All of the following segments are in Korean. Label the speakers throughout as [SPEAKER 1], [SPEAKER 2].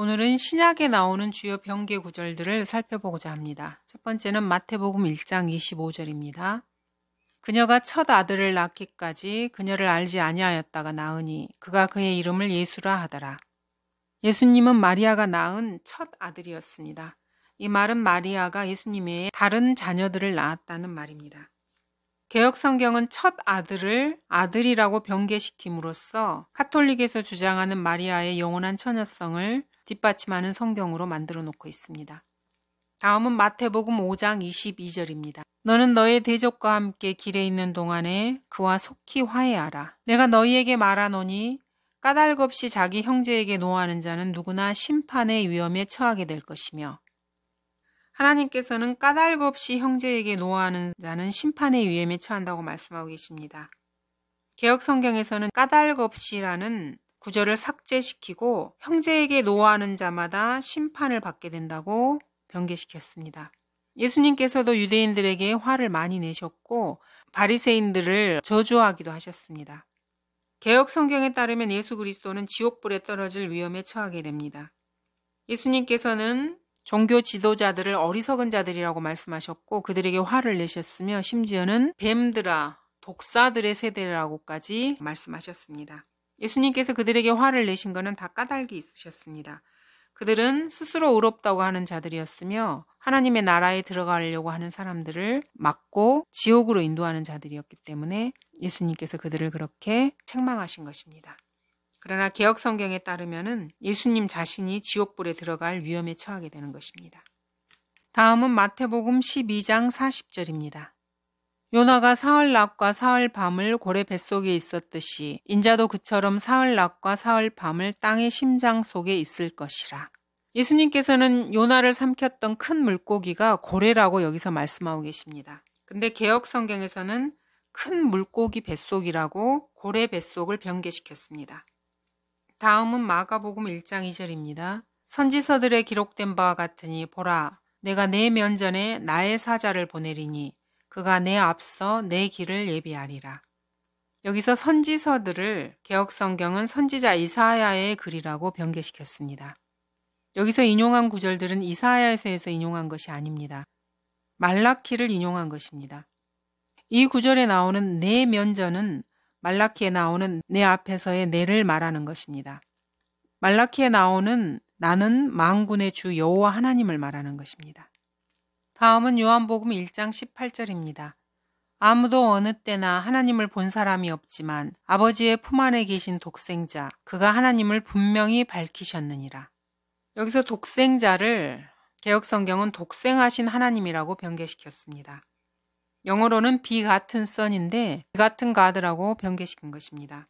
[SPEAKER 1] 오늘은 신약에 나오는 주요 병계 구절들을 살펴보고자 합니다. 첫 번째는 마태복음 1장 25절입니다. 그녀가 첫 아들을 낳기까지 그녀를 알지 아니하였다가 낳으니 그가 그의 이름을 예수라 하더라. 예수님은 마리아가 낳은 첫 아들이었습니다. 이 말은 마리아가 예수님의 다른 자녀들을 낳았다는 말입니다. 개혁성경은 첫 아들을 아들이라고 변개시킴으로써 카톨릭에서 주장하는 마리아의 영원한 처녀성을 뒷받침하는 성경으로 만들어 놓고 있습니다. 다음은 마태복음 5장 22절입니다. 너는 너의 대적과 함께 길에 있는 동안에 그와 속히 화해하라. 내가 너희에게 말하노니 까닭 없이 자기 형제에게 노하는 자는 누구나 심판의 위험에 처하게 될 것이며 하나님께서는 까닭 없이 형제에게 노하는 자는 심판의 위험에 처한다고 말씀하고 계십니다. 개혁 성경에서는 까닭 없이라는 구절을 삭제시키고 형제에게 노하는 자마다 심판을 받게 된다고 변개시켰습니다. 예수님께서도 유대인들에게 화를 많이 내셨고 바리새인들을 저주하기도 하셨습니다. 개혁 성경에 따르면 예수 그리스도는 지옥불에 떨어질 위험에 처하게 됩니다. 예수님께서는 종교 지도자들을 어리석은 자들이라고 말씀하셨고 그들에게 화를 내셨으며 심지어는 뱀들아 독사들의 세대라고까지 말씀하셨습니다. 예수님께서 그들에게 화를 내신 것은 다 까닭이 있으셨습니다. 그들은 스스로 의롭다고 하는 자들이었으며 하나님의 나라에 들어가려고 하는 사람들을 막고 지옥으로 인도하는 자들이었기 때문에 예수님께서 그들을 그렇게 책망하신 것입니다. 그러나 개혁 성경에 따르면은 예수님 자신이 지옥불에 들어갈 위험에 처하게 되는 것입니다. 다음은 마태복음 12장 40절입니다. 요나가 사흘 낮과 사흘 밤을 고래 뱃속에 있었듯이 인자도 그처럼 사흘 낮과 사흘 밤을 땅의 심장 속에 있을 것이라. 예수님께서는 요나를 삼켰던 큰 물고기가 고래라고 여기서 말씀하고 계십니다. 근데 개혁 성경에서는 큰 물고기 뱃속이라고 고래 뱃속을 변개시켰습니다. 다음은 마가복음 1장 2절입니다. 선지서들의 기록된 바와 같으니 보라 내가 내 면전에 나의 사자를 보내리니 그가 내 앞서 내 길을 예비하리라. 여기서 선지서들을 개혁성경은 선지자 이사야의 글이라고 변개시켰습니다. 여기서 인용한 구절들은 이사야에서 인용한 것이 아닙니다. 말라키를 인용한 것입니다. 이 구절에 나오는 내 면전은 말라키에 나오는 내 앞에서의 내를 말하는 것입니다. 말라키에 나오는 나는 망군의 주 여호와 하나님을 말하는 것입니다. 다음은 요한복음 1장 18절입니다. 아무도 어느 때나 하나님을 본 사람이 없지만 아버지의 품 안에 계신 독생자, 그가 하나님을 분명히 밝히셨느니라. 여기서 독생자를 개혁성경은 독생하신 하나님이라고 변개시켰습니다. 영어로는 비 같은 선인데 비 같은 가드라고 변개시킨 것입니다.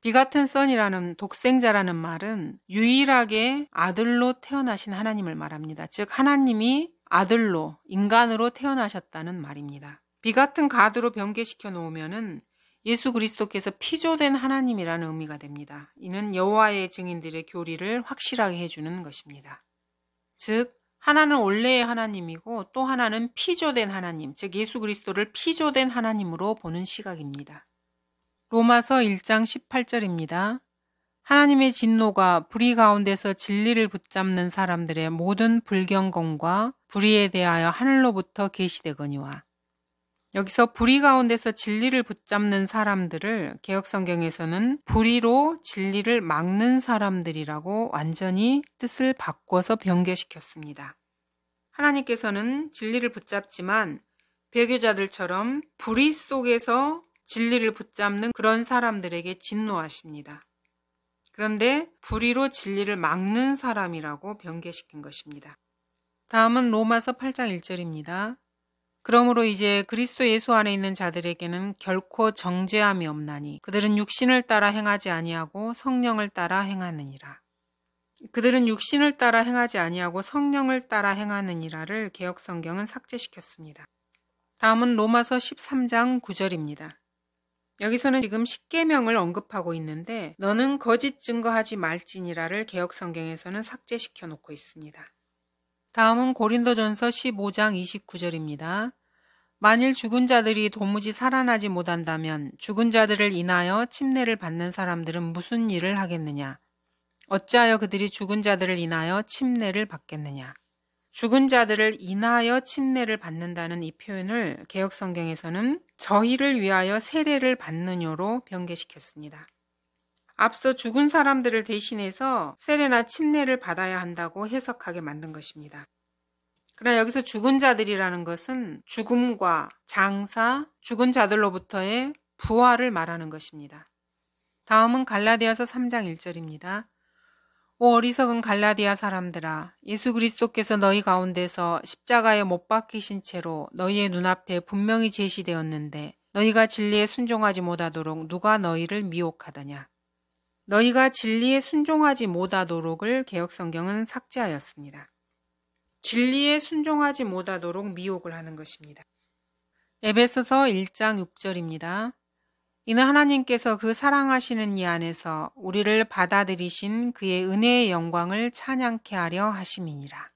[SPEAKER 1] 비 같은 선이라는 독생자라는 말은 유일하게 아들로 태어나신 하나님을 말합니다. 즉 하나님이 아들로 인간으로 태어나셨다는 말입니다. 비 같은 가드로 변개시켜 놓으면은 예수 그리스도께서 피조된 하나님이라는 의미가 됩니다. 이는 여호와의 증인들의 교리를 확실하게 해주는 것입니다. 즉 하나는 원래의 하나님이고 또 하나는 피조된 하나님, 즉 예수 그리스도를 피조된 하나님으로 보는 시각입니다. 로마서 1장 18절입니다. 하나님의 진노가 불의 가운데서 진리를 붙잡는 사람들의 모든 불경건과 불의에 대하여 하늘로부터 계시되거니와 여기서 불의 가운데서 진리를 붙잡는 사람들을 개혁성경에서는 불의로 진리를 막는 사람들이라고 완전히 뜻을 바꿔서 변개시켰습니다. 하나님께서는 진리를 붙잡지만 배교자들처럼 불의 속에서 진리를 붙잡는 그런 사람들에게 진노하십니다. 그런데 불의로 진리를 막는 사람이라고 변개시킨 것입니다. 다음은 로마서 8장 1절입니다. 그러므로 이제 그리스도 예수 안에 있는 자들에게는 결코 정죄함이 없나니 그들은 육신을 따라 행하지 아니하고 성령을 따라 행하느니라. 그들은 육신을 따라 행하지 아니하고 성령을 따라 행하느니라를 개혁성경은 삭제시켰습니다. 다음은 로마서 13장 9절입니다. 여기서는 지금 십계명을 언급하고 있는데 너는 거짓 증거하지 말지니라를 개혁성경에서는 삭제시켜 놓고 있습니다. 다음은 고린도전서 15장 29절입니다. 만일 죽은 자들이 도무지 살아나지 못한다면 죽은 자들을 인하여 침례를 받는 사람들은 무슨 일을 하겠느냐? 어찌하여 그들이 죽은 자들을 인하여 침례를 받겠느냐? 죽은 자들을 인하여 침례를 받는다는 이 표현을 개혁성경에서는 저희를 위하여 세례를 받느뇨로 변개시켰습니다. 앞서 죽은 사람들을 대신해서 세례나 침례를 받아야 한다고 해석하게 만든 것입니다. 그러나 여기서 죽은 자들이라는 것은 죽음과 장사, 죽은 자들로부터의 부활을 말하는 것입니다. 다음은 갈라디아서 3장 1절입니다. 오 어리석은 갈라디아 사람들아 예수 그리스도께서 너희 가운데서 십자가에 못 박히신 채로 너희의 눈앞에 분명히 제시되었는데 너희가 진리에 순종하지 못하도록 누가 너희를 미혹하더냐 너희가 진리에 순종하지 못하도록을 개혁성경은 삭제하였습니다. 진리에 순종하지 못하도록 미혹을 하는 것입니다. 에베소서 1장 6절입니다. 이는 하나님께서 그 사랑하시는 이 안에서 우리를 받아들이신 그의 은혜의 영광을 찬양케 하려 하심이니라.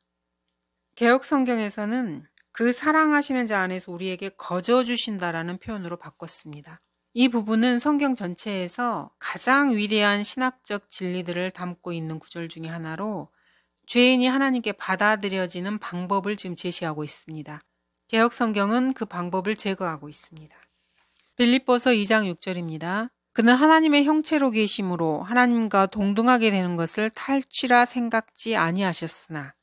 [SPEAKER 1] 개혁 성경에서는 그 사랑하시는 자 안에서 우리에게 거저 주신다라는 표현으로 바꿨습니다. 이 부분은 성경 전체에서 가장 위대한 신학적 진리들을 담고 있는 구절 중의 하나로 죄인이 하나님께 받아들여지는 방법을 지금 제시하고 있습니다. 개혁 성경은 그 방법을 제거하고 있습니다. 빌립보서 2장 6절입니다. 그는 하나님의 형체로 계심으로 하나님과 동등하게 되는 것을 탈취라 생각지 아니하셨으나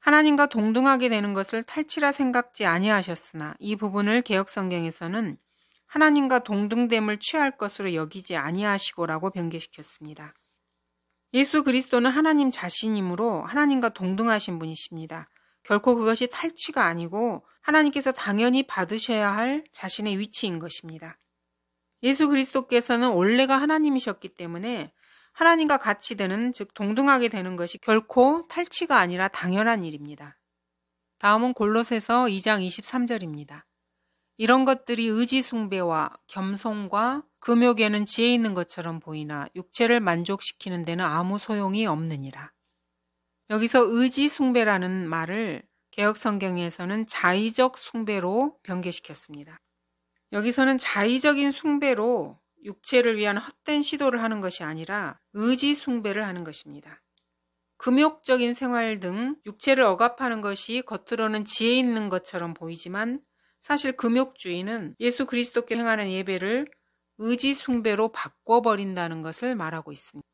[SPEAKER 1] 하나님과 동등하게 되는 것을 탈취라 생각지 아니하셨으나 이 부분을 개혁 성경에서는 하나님과 동등됨을 취할 것으로 여기지 아니하시고라고 변개시켰습니다. 예수 그리스도는 하나님 자신이므로 하나님과 동등하신 분이십니다. 결코 그것이 탈취가 아니고 하나님께서 당연히 받으셔야 할 자신의 위치인 것입니다. 예수 그리스도께서는 원래가 하나님이셨기 때문에 하나님과 같이 되는, 즉, 동등하게 되는 것이 결코 탈취가 아니라 당연한 일입니다. 다음은 골로새서 2장 23절입니다. 이런 것들이 의지숭배와 겸손과 금욕에는 지혜 있는 것처럼 보이나 육체를 만족시키는 데는 아무 소용이 없느니라. 여기서 의지 숭배라는 말을 개혁 성경에서는 자의적 숭배로 변개시켰습니다. 여기서는 자의적인 숭배로 육체를 위한 헛된 시도를 하는 것이 아니라 의지 숭배를 하는 것입니다. 금욕적인 생활 등 육체를 억압하는 것이 겉으로는 지혜 있는 것처럼 보이지만 사실 금욕주의는 예수 그리스도께 행하는 예배를 의지 숭배로 바꿔버린다는 것을 말하고 있습니다.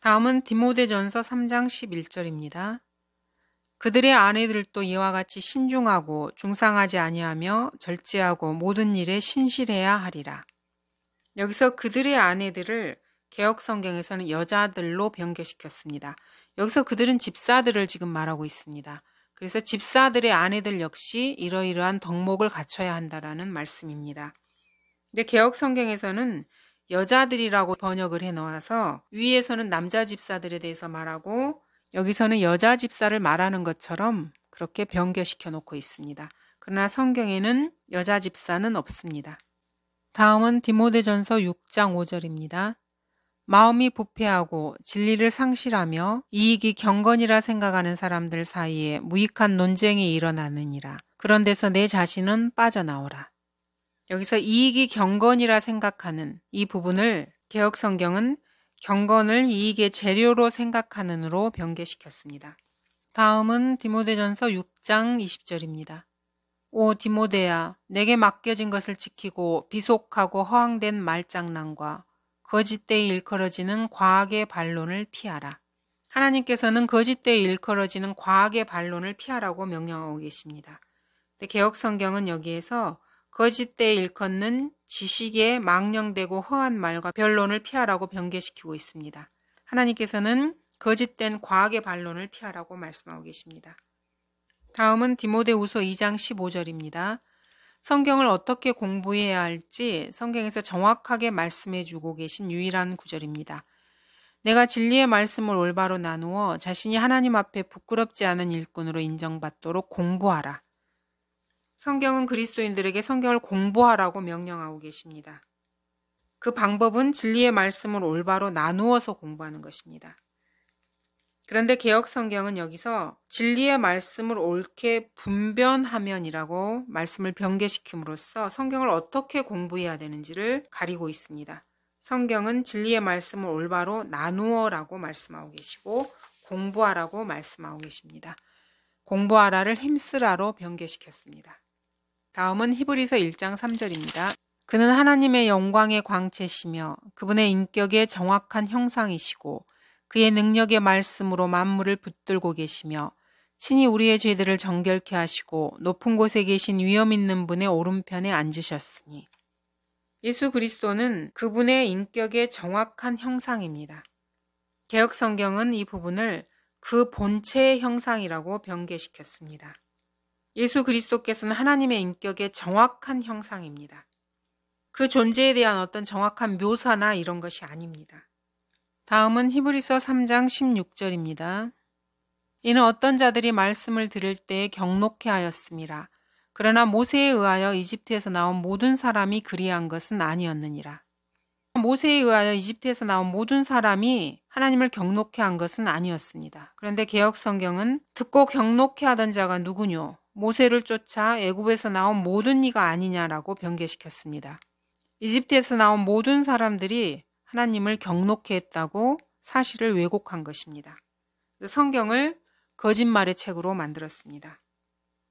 [SPEAKER 1] 다음은 디모데전서 3장 11절입니다. 그들의 아내들도 이와 같이 신중하고 중상하지 아니하며 절제하고 모든 일에 신실해야 하리라. 여기서 그들의 아내들을 개혁 성경에서는 여자들로 변경시켰습니다 여기서 그들은 집사들을 지금 말하고 있습니다. 그래서 집사들의 아내들 역시 이러이러한 덕목을 갖춰야 한다라는 말씀입니다. 이제 개혁 성경에서는 여자들이라고 번역을 해 놓아서 위에서는 남자 집사들에 대해서 말하고 여기서는 여자 집사를 말하는 것처럼 그렇게 변경시켜 놓고 있습니다. 그러나 성경에는 여자 집사는 없습니다. 다음은 디모데전서 6장 5절입니다. 마음이 부패하고 진리를 상실하며 이익이 경건이라 생각하는 사람들 사이에 무익한 논쟁이 일어나느니라. 그런데서 내 자신은 빠져나오라. 여기서 이익이 경건이라 생각하는 이 부분을 개혁성경은 경건을 이익의 재료로 생각하는으로 변개시켰습니다. 다음은 디모데전서 6장 20절입니다. 오 디모데야 내게 맡겨진 것을 지키고 비속하고 허황된 말장난과 거짓되이 일컬어지는 과학의 반론을 피하라. 하나님께서는 거짓되이 일컬어지는 과학의 반론을 피하라고 명령하고 계십니다. 개혁성경은 여기에서 거짓대 일컫는 지식에 망령되고 허한 말과 변론을 피하라고 변개시키고 있습니다. 하나님께서는 거짓된 과학의 반론을 피하라고 말씀하고 계십니다. 다음은 디모데우서 2장 15절입니다. 성경을 어떻게 공부해야 할지 성경에서 정확하게 말씀해 주고 계신 유일한 구절입니다. 내가 진리의 말씀을 올바로 나누어 자신이 하나님 앞에 부끄럽지 않은 일꾼으로 인정받도록 공부하라. 성경은 그리스도인들에게 성경을 공부하라고 명령하고 계십니다. 그 방법은 진리의 말씀을 올바로 나누어서 공부하는 것입니다. 그런데 개혁 성경은 여기서 진리의 말씀을 옳게 분변하면이라고 말씀을 변개시킴으로써 성경을 어떻게 공부해야 되는지를 가리고 있습니다. 성경은 진리의 말씀을 올바로 나누어라고 말씀하고 계시고 공부하라고 말씀하고 계십니다. 공부하라를 힘쓰라로 변개시켰습니다. 다음은 히브리서 1장 3절입니다. 그는 하나님의 영광의 광채시며 그분의 인격의 정확한 형상이시고 그의 능력의 말씀으로 만물을 붙들고 계시며 친히 우리의 죄들을 정결케 하시고 높은 곳에 계신 위엄 있는 분의 오른편에 앉으셨으니 예수 그리스도는 그분의 인격의 정확한 형상입니다. 개혁 성경은 이 부분을 그 본체의 형상이라고 변개시켰습니다. 예수 그리스도께서는 하나님의 인격의 정확한 형상입니다. 그 존재에 대한 어떤 정확한 묘사나 이런 것이 아닙니다. 다음은 히브리서 3장 16절입니다. 이는 어떤 자들이 말씀을 들을 때 경록해 하였습니다. 그러나 모세에 의하여 이집트에서 나온 모든 사람이 그리한 것은 아니었느니라. 모세에 의하여 이집트에서 나온 모든 사람이 하나님을 경록해 한 것은 아니었습니다. 그런데 개혁성경은 듣고 경록해 하던 자가 누구뇨? 모세를 쫓아 애굽에서 나온 모든 이가 아니냐라고 변개시켰습니다. 이집트에서 나온 모든 사람들이 하나님을 경록해 했다고 사실을 왜곡한 것입니다. 성경을 거짓말의 책으로 만들었습니다.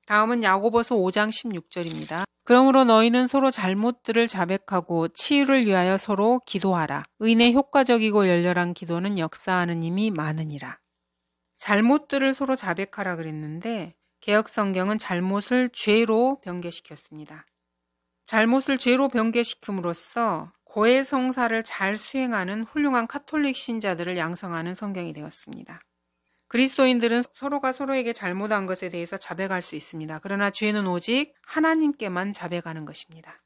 [SPEAKER 1] 다음은 야고보서 5장 16절입니다. 그러므로 너희는 서로 잘못들을 자백하고 치유를 위하여 서로 기도하라. 의인의 효과적이고 열렬한 기도는 역사하는 힘이 많으니라. 잘못들을 서로 자백하라 그랬는데 개혁성경은 잘못을 죄로 변개시켰습니다. 잘못을 죄로 변개시킴으로써 고해성사를 잘 수행하는 훌륭한 카톨릭 신자들을 양성하는 성경이 되었습니다. 그리스도인들은 서로가 서로에게 잘못한 것에 대해서 자백할 수 있습니다. 그러나 죄는 오직 하나님께만 자백하는 것입니다.